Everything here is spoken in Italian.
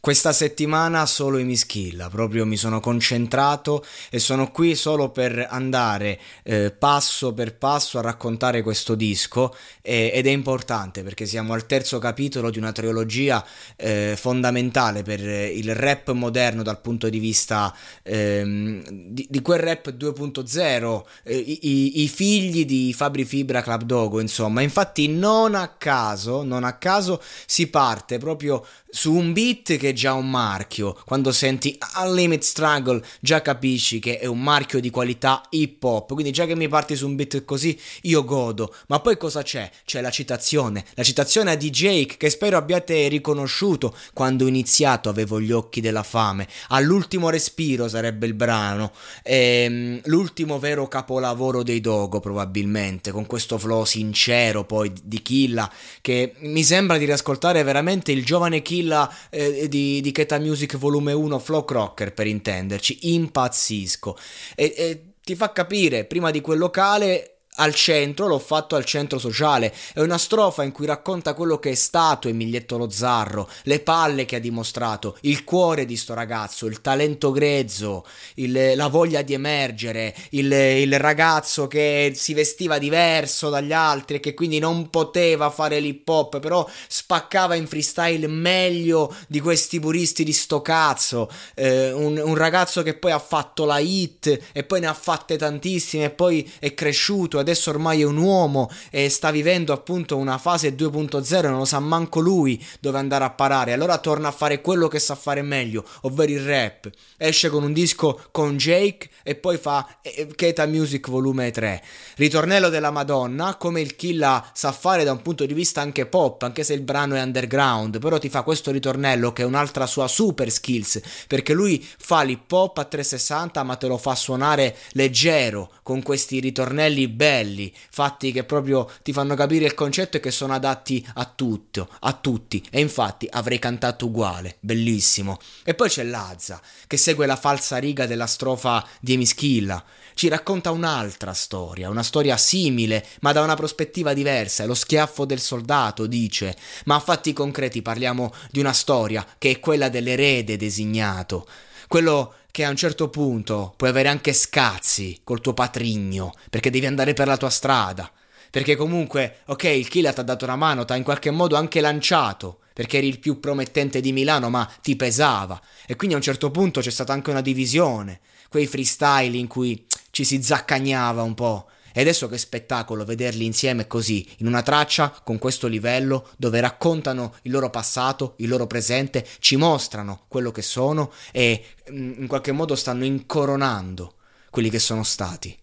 Questa settimana solo i Mischilla, proprio mi sono concentrato e sono qui solo per andare eh, passo per passo a raccontare questo disco e, ed è importante perché siamo al terzo capitolo di una trilogia eh, fondamentale per eh, il rap moderno dal punto di vista ehm, di, di, quel rap 2.0, eh, i, i, figli di Fabri Fibra Club Dogo, insomma. Infatti non a caso, non a caso si parte proprio su un beat che che è già un marchio. Quando senti Unlimited Struggle già capisci che è un marchio di qualità hip hop. Quindi già che mi parti su un beat così io godo. Ma poi cosa c'è? C'è la citazione. La citazione di Jake che spero abbiate riconosciuto. Quando ho iniziato avevo gli occhi della fame. All'ultimo respiro sarebbe il brano. Ehm, l'ultimo vero capolavoro dei Dogo probabilmente. Con questo flow sincero poi di Killa che mi sembra di riascoltare veramente il giovane Killa eh, di di, di Keta Music volume 1 Flow Crocker per intenderci, impazzisco. E, e ti fa capire prima di quel locale al centro, l'ho fatto al centro sociale. È una strofa in cui racconta quello che è stato Emiglietto Lo Zarro, le palle che ha dimostrato, il cuore di sto ragazzo, il talento grezzo, il, la voglia di emergere, il, il, ragazzo che si vestiva diverso dagli altri e che quindi non poteva fare l'hip hop, però spaccava in freestyle meglio di questi puristi di sto cazzo. Eh, un, un ragazzo che poi ha fatto la hit e poi ne ha fatte tantissime e poi è cresciuto adesso ormai è un uomo e sta vivendo appunto una fase 2.0 non lo sa manco lui dove andare a parare, allora torna a fare quello che sa fare meglio, ovvero il rap. Esce con un disco con Jake e poi fa eh, eh, Keta Music volume 3. Ritornello della Madonna, come il Killa sa fare da un punto di vista anche pop, anche se il brano è underground, però ti fa questo ritornello che è un'altra sua super skills, perché lui fa l'hip hop a 360 ma te lo fa suonare leggero con questi ritornelli belli belli, fatti che proprio ti fanno capire il concetto e che sono adatti a tutto, a tutti. E infatti avrei cantato uguale, bellissimo. E poi c'è Lazza, che segue la falsa riga della strofa di Emischilla. Ci racconta un'altra storia, una storia simile, ma da una prospettiva diversa. È lo schiaffo del soldato, dice. Ma a fatti concreti parliamo di una storia che è quella dell'erede designato quello che a un certo punto puoi avere anche scazzi col tuo patrigno, perché devi andare per la tua strada, perché comunque, ok, il Kila ti ha dato una mano, ti ha in qualche modo anche lanciato, perché eri il più promettente di Milano, ma ti pesava. E quindi a un certo punto c'è stata anche una divisione, quei freestyle in cui ci si zaccagnava un po', e adesso che spettacolo vederli insieme così, in una traccia con questo livello, dove raccontano il loro passato, il loro presente, ci mostrano quello che sono e mm, in qualche modo stanno incoronando quelli che sono stati.